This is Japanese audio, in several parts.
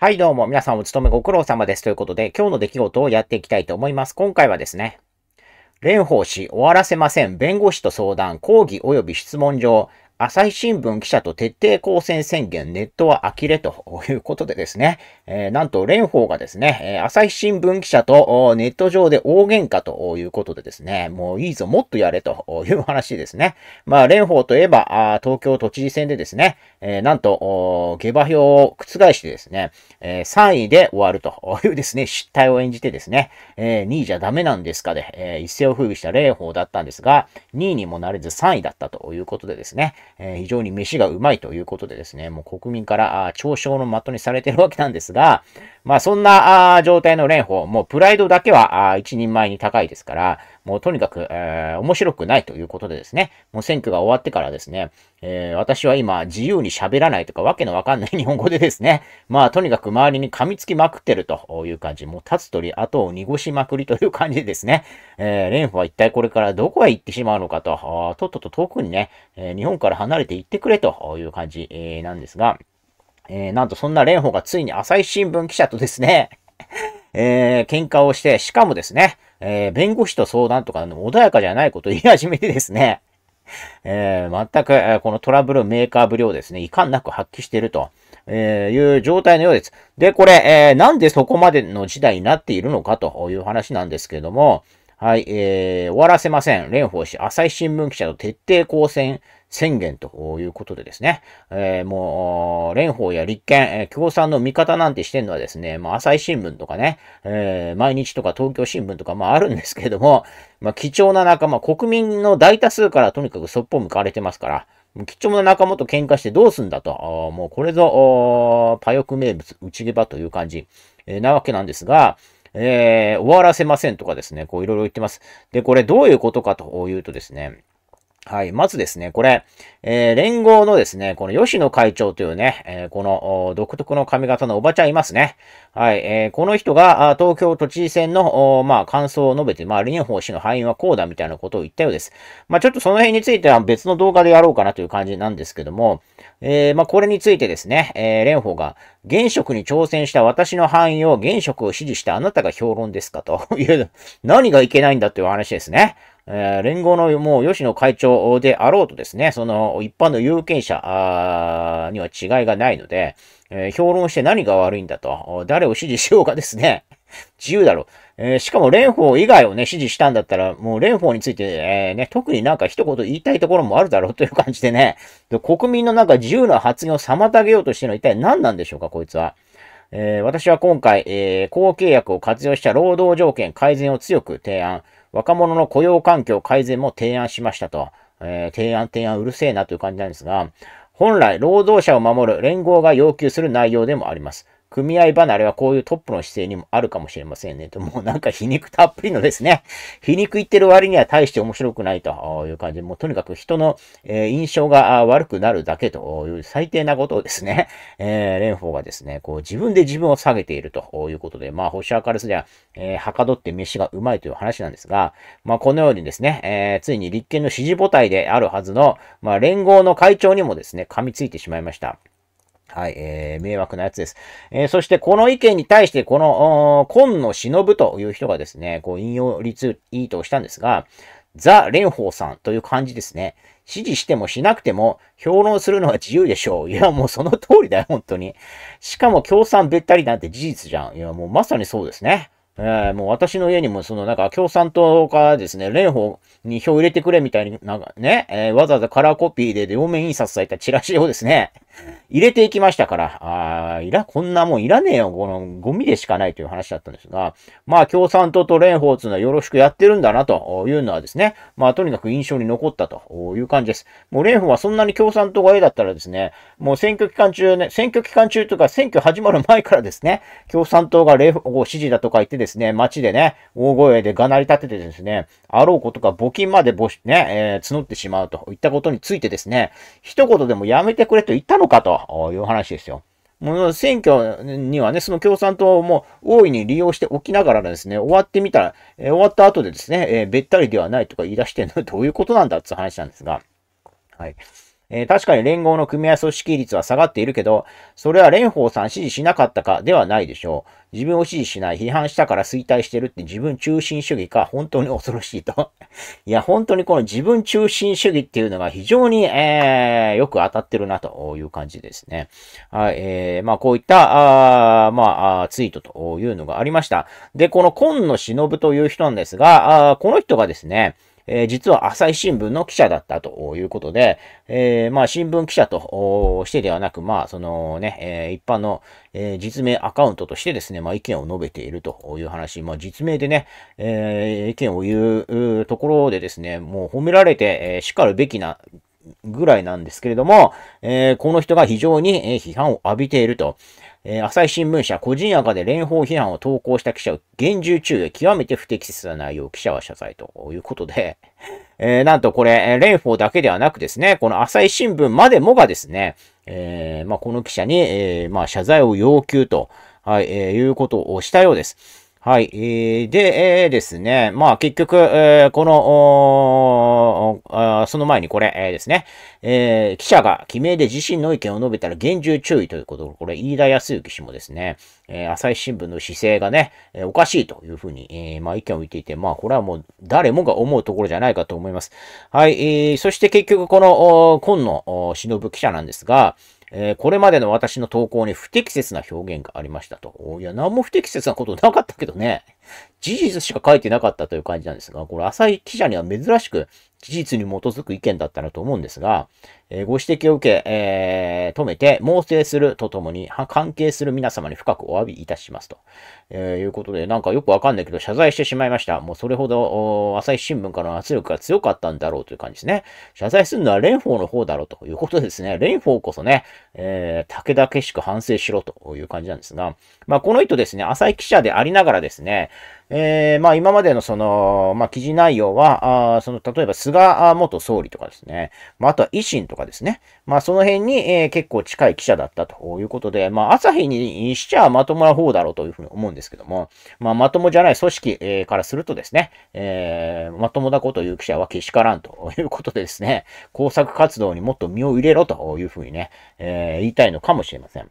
はい、どうも、皆さんお勤めご苦労様です。ということで、今日の出来事をやっていきたいと思います。今回はですね、蓮舫氏、終わらせません、弁護士と相談、抗議及び質問状、朝日新聞記者と徹底抗戦宣言、ネットは呆れということでですね、えー、なんと蓮舫がですね、え朝日新聞記者とネット上で大喧嘩ということでですね、もういいぞ、もっとやれという話ですね。まあ、蓮舫といえば、東京都知事選でですね、えー、なんと、下馬評を覆してですね、え3位で終わるというですね、失態を演じてですね、え2位じゃダメなんですかで、え一世を風靡した蓮舫だったんですが、2位にもなれず3位だったということでですね、えー、非常に飯がうまいということでですね、もう国民から嘲笑の的にされてるわけなんですが、まあそんな状態の蓮舫、もうプライドだけは一人前に高いですから、もうとにかく、えー、面白くないということでですね、もう選挙が終わってからですね、えー、私は今自由に喋らないとかわけのわかんない 日本語でですね、まあとにかく周りに噛みつきまくってるという感じ、もう立つ鳥後を濁しまくりという感じでですね、えー、蓮舫は一体これからどこへ行ってしまうのかと、とっとと遠くにね、え日本から離れて行ってくれという感じ、えなんですが、えー、なんとそんな蓮舫がついに朝日新聞記者とですね、えー、喧嘩をして、しかもですね、えー、弁護士と相談とか穏やかじゃないことを言い始めてですね、えー、全く、えこのトラブルメーカーぶりをですね、いかんなく発揮していると、えいう状態のようです。で、これ、えー、なんでそこまでの事態になっているのかという話なんですけども、はい、えー、終わらせません。蓮舫氏、朝日新聞記者と徹底抗戦宣言ということでですね、えー、もう、蓮舫や立憲、えー、共産の味方なんてしてるのはですね、まあ、朝日新聞とかね、えー、毎日とか東京新聞とか、まあ、あるんですけれども、まあ、貴重な仲間、国民の大多数からとにかくそっぽ向かれてますから、貴重な仲間と喧嘩してどうすんだと、もうこれぞ、パヨク名物、打ち毛場という感じ、えー、なわけなんですが、えー、終わらせませんとかですね、こういろいろ言ってます。で、これどういうことかというとですね、はい。まずですね、これ、えー、連合のですね、この吉野会長というね、えー、この独特の髪型のおばちゃんいますね。はい。えー、この人が東京都知事選の、まあ、感想を述べて、まあ、蓮法氏の敗因はこうだみたいなことを言ったようです。まあ、ちょっとその辺については別の動画でやろうかなという感じなんですけども、えー、まあ、これについてですね、えー、蓮舫が、現職に挑戦した私の範囲を現職を支持したあなたが評論ですかという、何がいけないんだという話ですね。えー、連合のもう吉野会長であろうとですね、その一般の有権者には違いがないので、えー、評論して何が悪いんだと、誰を支持しようかですね、自由だろう。えー、しかも蓮舫以外をね、支持したんだったら、もう蓮舫について、えー、ね、特になんか一言言いたいところもあるだろうという 感じでね、で国民のなんか自由な発言を妨げようとしてるのは一体何なんでしょうか、こいつは。えー、私は今回、えー、公契約を活用した労働条件改善を強く提案。若者の雇用環境改善も提案しましたと、えー、提案、提案うるせえなという感じなんですが、本来、労働者を守る連合が要求する内容でもあります。組合離れはこういうトップの姿勢にもあるかもしれませんね。と、も うなんか皮肉たっぷりのですね、皮肉言ってる割には大して面白くないという感じで、もうとにかく人の、え印象が悪くなるだけという最低なことをですね、えー、蓮舫がですね、こう自分で自分を下げているということで、まあ、星明るすでは、えー、はかどって飯がうまいという話なんですが、まあ、このようにですね、えー、ついに立憲の支持母体であるはずの、まあ、連合の会長にもですね、噛みついてしまいました。はい、えー、迷惑なやつです。えー、そして、この意見に対して、この、今野忍という人がですね、こう、引用率いいとしたんですが、ザ・蓮舫さんという感じですね。指示してもしなくても、評論するのは自由でしょう。いや、もうその通りだよ、本当に。しかも共産べったりなんて事実じゃん。いや、もうまさにそうですね。えー、もう私の家にも、そのなんか共産党がですね、蓮舫に票入れてくれみたいになんかね、えー、わざわざカラーコピーで両面印刷されたチラシをですね、入れていきましたから、あいら、こんなもんいらねえよ、このゴミでしかないという話だったんですが、まあ共産党と蓮舫というのはよろしくやってるんだなというのはですね、まあとにかく印象に残ったという感じです。もう蓮舫はそんなに共産党が A だったらですね、もう選挙期間中ね、選挙期間中とか選挙始まる前からですね、共産党が邦を支持だとか言ってですね、街でね、大声でがなり立ててですね、あろうことか募金まで募し、ね、えー、募ってしまうといったことについてですね、一言でもやめてくれと言ったのろかという話ですよ。もう選挙にはね、その共産党も大いに利用しておきながらですね、終わってみたら、えー、終わった後でですね、えー、べったりではないとか言い出してるのはどういうことなんだって話なんですが、はい。えー、確かに連合の組合組織率は下がっているけど、それは蓮舫さん支持しなかったかではないでしょう。自分を支持しない、批判したから衰退してるって自分中心主義か、本当に恐ろしいと。いや、本当にこの自分中心主義っていうのが非常に、えー、よく当たってるなという感じですね。はい、えー、まあこういった、あまあ、ツイートというのがありました。で、この今野忍という人なんですが、あこの人がですね、えー、実は朝日新聞の記者だったということで、えー、まあ、新聞記者としてではなく、まあ、そのね、えー、一般の、え実名アカウントとしてですね、まあ、意見を述べているという話、まあ、実名でね、え意見を言うところでですね、もう褒められて、えしかるべきな、ぐらいなんですけれども、えこの人が非常に批判を浴びていると。えー、朝日新聞社、個人赤で蓮舫批判を投稿した記者を厳重注意、極めて不適切な内容、記者は謝罪ということで、えー、なんとこれ、蓮舫だけではなくですね、この朝日新聞までもがですね、えー、まあ、この記者に、えまあ、謝罪を要求と、はい、えいうことをしたようです。はい。で、えー、ですね。まあ、結局、えー、このあ、その前にこれ、えー、ですね、えー。記者が記名で自身の意見を述べたら厳重注意ということこれ、飯田康之氏もですね、えー、朝日新聞の姿勢がね、えー、おかしいというふうに、えー、まあ、意見を言っていて、まあ、これはもう誰もが思うところじゃないかと思います。はい。えー、そして結局、この、今野忍記者なんですが、えー、これまでの私の投稿に不適切な表現がありましたと。いや、何も不適切なことなかったけどね。事実しか書いてなかったという感じなんですが、これ浅井記者には珍しく事実に基づく意見だったなと思うんですが、えご指摘を受け、えー、止めて、猛省するとともに、関係する皆様に深くお詫びいたしますと、えー、いうことで、なんかよくわかんないけど、謝罪してしまいました。もうそれほど、朝日新聞からの圧力が強かったんだろうという感じですね。謝罪するのは蓮舫の方だろうということですね。蓮舫こそね、えー、武田けしく反省しろという感じなんですが、まあ、この人ですね、浅井記者でありながらですね、えー、まあ、今までのその、まあ、記事内容は、あその、例えば菅元総理とかですね、まあ、あとは維新とかですね、まあ、その辺に、えー、結構近い記者だったということで、まあ、朝日にしちゃまともな方だろうというふうに思うんですけども、まあ、まともじゃない組織、えー、からするとですね、えー、まともなこと言う記者はけしからんということでですね、工作活動にもっと身を入れろというふうにね、えー、言いたいのかもしれません。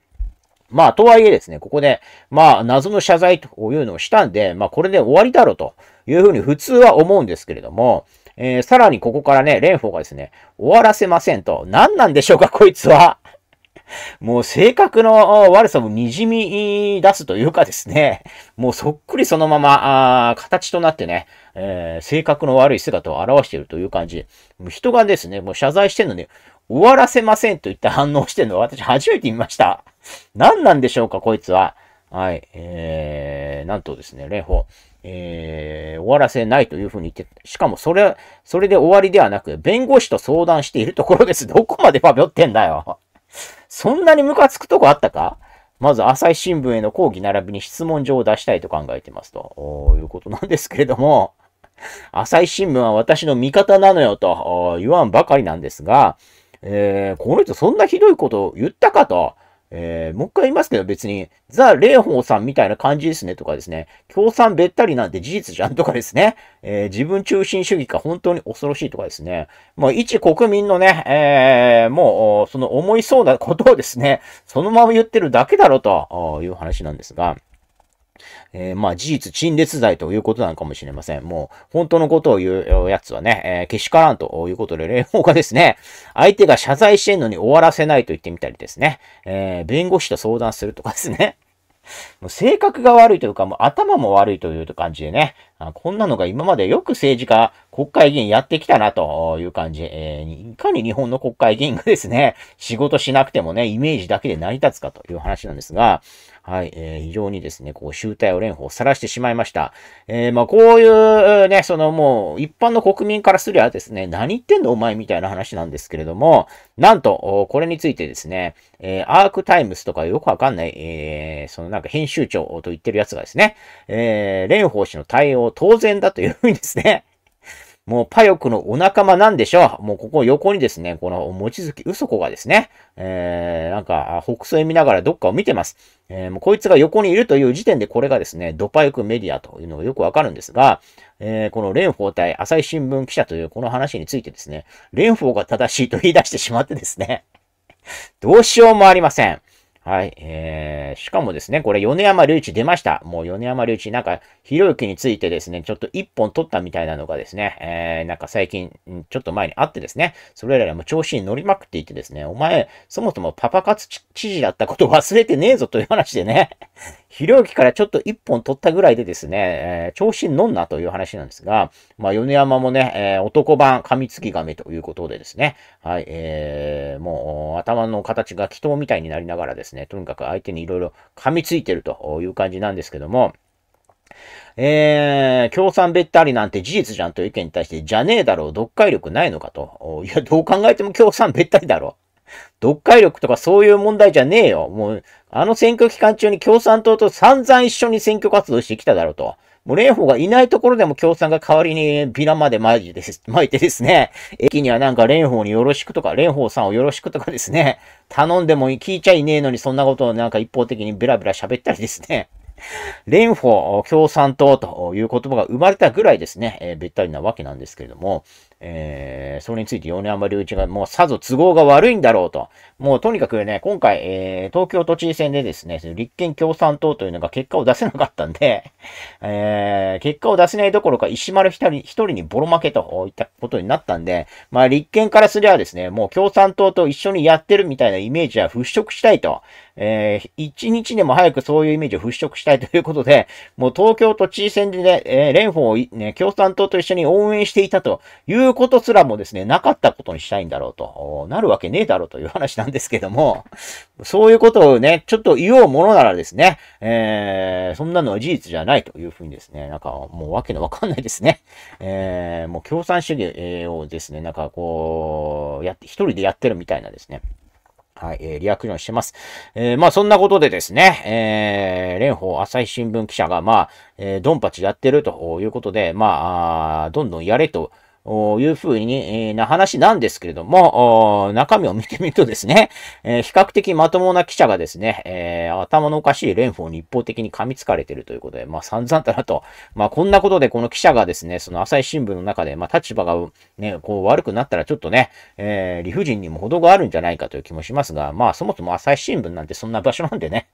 まあ、とはいえですね、ここで、まあ、謎の謝罪というのをしたんで、まあ、これで終わりだろうというふうに普通は思うんですけれども、えー、さらにここからね、蓮舫がですね、終わらせませんと。何なんでしょうか、こいつは。もう性格の悪さも滲み出すというかですね、もうそっくりそのまま、あ形となってね、えー、性格の悪い姿を表しているという感じ。もう人がですね、もう謝罪してるのに、終わらせませんといった反応してるのを私初めて見ました。何なんでしょうか、こいつは。はい。えー、なんとですね、蓮舫。えー、終わらせないというふうに言って、しかもそれ、それで終わりではなく、弁護士と相談しているところです。どこまでバビョってんだよ。そんなにムカつくとこあったかまず、朝日新聞への抗議並びに質問状を出したいと考えてますと、いうことなんですけれども、朝日新聞は私の味方なのよと言わんばかりなんですが、えー、この人そんなひどいことを言ったかと、えー、もう一回言いますけど別に、ザ・ホーさんみたいな感じですねとかですね、共産べったりなんて事実じゃんとかですね、えー、自分中心主義か本当に恐ろしいとかですね、もう一国民のね、えー、もう、その思いそうなことをですね、そのまま言ってるだけだろという話なんですが、えー、まあ事実陳列罪ということなのかもしれません。もう本当のことを言うやつはね、えー、けしからんということで、連邦がですね、相手が謝罪してんのに終わらせないと言ってみたりですね、えー、弁護士と相談するとかですね。もう性格が悪いというか、もう頭も悪いという感じでね、あこんなのが今までよく政治家国会議員やってきたなという感じ。えー、いかに日本の国会議員がですね、仕事しなくてもね、イメージだけで成り立つかという話なんですが、はい、えー、非常にですね、こう、集体を連邦を晒してしまいました。えー、まあ、こういうね、そのもう、一般の国民からすりゃですね、何言ってんのお前みたいな話なんですけれども、なんと、これについてですね、えー、アークタイムスとかよくわかんない、えー、そのなんか編集長と言ってるやつがですね、えー、蓮舫氏の対応当然だというふうにですね、もうパヨクのお仲間なんでしょう。もうここ横にですね、このづ月うそこがですね、えー、なんか北斎見ながらどっかを見てます。えー、もうこいつが横にいるという時点でこれがですね、ドパヨクメディアというのがよくわかるんですが、えー、この蓮舫対朝日新聞記者というこの話についてですね、蓮舫が正しいと言い出してしまってですね、どうしようもありません。はい。えー、しかもですね、これ、米山隆一出ました。もう米山隆一、なんか、ひろゆきについてですね、ちょっと一本取ったみたいなのがですね、えー、なんか最近、ちょっと前にあってですね、それらがもう調子に乗りまくっていてですね、お前、そもそもパパ活知事だったこと忘れてねえぞという話でねひろゆきからちょっと1本取ったぐらいでですね、えー、調子に乗んなという話なんですが、まあ、米山もね、えー、男版噛みつき亀ということでですね、はい、えー、もう頭の形が祈祷みたいになりながらですね、とにかく相手にいろいろ噛みついてるという感じなんですけども、えー、共産べったりなんて事実じゃんという意見に対して、じゃねえだろう、読解力ないのかと。いや、どう考えても共産べったりだろう。読解力とかそういう問題じゃねえよ。もう、あの選挙期間中に共産党と散々一緒に選挙活動してきただろうと。もう蓮舫がいないところでも共産が代わりにビラまでマジです、巻いてですね、駅にはなんか蓮舫によろしくとか、蓮舫さんをよろしくとかですね、頼んでも聞いちゃいねえのにそんなことをなんか一方的にベラベラ喋ったりですね。連邦共産党という言葉が生まれたぐらいですね、えー、べったりなわけなんですけれども、えー、それについて米山隆一がもうさぞ都合が悪いんだろうと。もうとにかくね、今回、えー、東京都知事選でですね、立憲共産党というのが結果を出せなかったんで、えー、結果を出せないどころか石丸一人にボロ負けといったことになったんで、まあ立憲からすればですね、もう共産党と一緒にやってるみたいなイメージは払拭したいと。えー、一日でも早くそういうイメージを払拭したいということで、もう東京都知事選でね、えー、蓮舫を、ね、共産党と一緒に応援していたということすらもですね、なかったことにしたいんだろうと、なるわけねえだろうという話なんですけども、そういうことをね、ちょっと言おうものならですね、えー、そんなのは事実じゃないというふうにですね、なんかもうわけのわかんないですね。えー、もう共産主義をですね、なんかこう、やって、一人でやってるみたいなですね。はい、えー、リアクションしてます。えー、まあそんなことでですね、えー、蓮舫朝日新聞記者が、まあ、えー、ドンパチやってるということで、まあ、あどんどんやれと、というふうに、な話なんですけれども、中身を見てみるとですね、えー、比較的まともな記者がですね、えー、頭のおかしい蓮舫に一方的に噛みつかれてるということで、まあ散々だなと。まあこんなことでこの記者がですね、その朝日新聞の中で、まあ立場がね、こう悪くなったらちょっとね、えー、理不尽にも程があるんじゃないかという気もしますが、まあそもそも朝日新聞なんてそんな場所なんでね、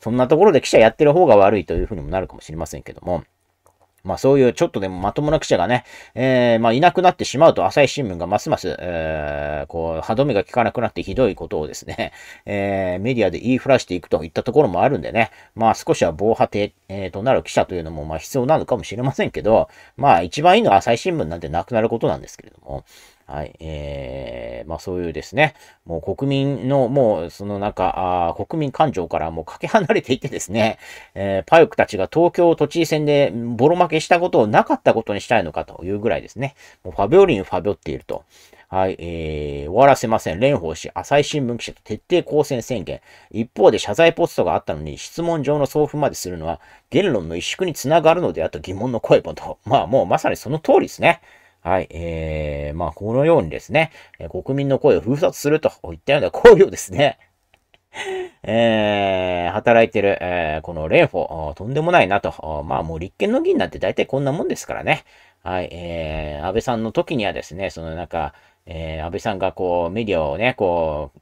そんなところで記者やってる方が悪いというふうにもなるかもしれませんけども、まあそういうちょっとでもまともな記者がね、えー、まあいなくなってしまうと朝日新聞がますます、えー、こう、歯止めが効かなくなってひどいことをですね、えー、メディアで言いふらしていくといったところもあるんでね、まあ少しは防波堤、えー、となる記者というのもまあ必要なのかもしれませんけど、まあ一番いいのは朝日新聞なんてなくなることなんですけれども、はい、えー、まあそういうですね、もう国民の、もうその中、あ国民感情からもうかけ離れていてですね、えー、パヨクたちが東京都知事選でボロ負けしたことをなかったことにしたいのかというぐらいですね、もうファビオリンファビオっていると。はい、えー、終わらせません。蓮舫氏、朝日新聞記者と徹底抗戦宣言。一方で謝罪ポストがあったのに、質問状の送付までするのは、言論の萎縮につながるのでっと疑問の声もと。まあもうまさにその通りですね。はい、えー、まあ、このようにですね、国民の声を封殺するといったような行為をですね、えー、働いてる、えー、この蓮舫、とんでもないなと。まあもう立憲の議員なんて大体こんなもんですからね。はい、えー、安倍さんの時にはですね、そのなんか、えー、安倍さんがこう、メディアをね、こう、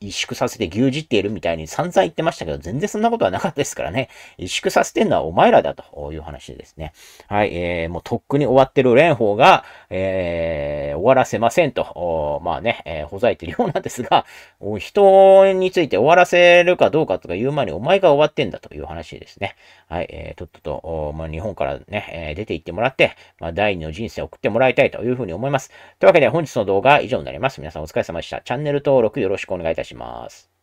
萎縮させて牛耳っているみたいに散々言ってましたけど、全然そんなことはなかったですからね。萎縮させてるのはお前らだという話ですね。はい、えー、もうとっくに終わってる蓮舫が、えー、終わらせませんと、まあね、えー、ほざいてるようなんですが、人について終わらせるかどうかとか言う前にお前が終わってんだという話ですね。はい、えー、とっとと、まあ、日本からね、え出て行ってもらって、まあ、第二の人生を送ってもらいたいというふうに思います。というわけで本日の動画は以上になります。皆さんお疲れ様でした。チャンネル登録よろしくお願いします。願いいたします。